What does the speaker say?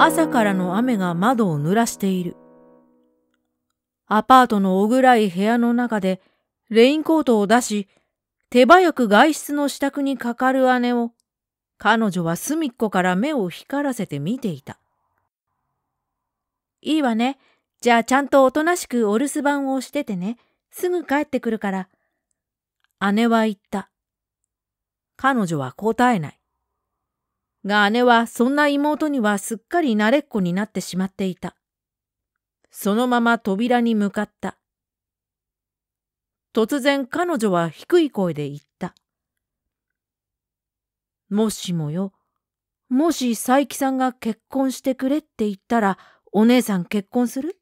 朝からの雨が窓を濡らしている。アパートのおぐらい部屋の中でレインコートを出し、手早く外出の支度にかかる姉を、彼女は隅っこから目を光らせて見ていた。いいわね。じゃあちゃんとおとなしくお留守番をしててね。すぐ帰ってくるから。姉は言った。彼女は答えない。が姉はそんな妹にはすっかり慣れっこになってしまっていた。そのまま扉に向かった。突然彼女は低い声で言った。もしもよ、もし佐伯さんが結婚してくれって言ったらお姉さん結婚する